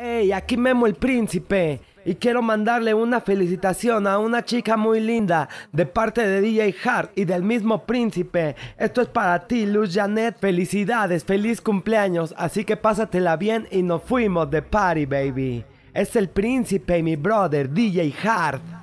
Hey, aquí Memo el Príncipe. Y quiero mandarle una felicitación a una chica muy linda de parte de DJ Hart y del mismo príncipe. Esto es para ti, Luz Janet. Felicidades, feliz cumpleaños. Así que pásatela bien y nos fuimos de party, baby. Es el príncipe, y mi brother, DJ Hart.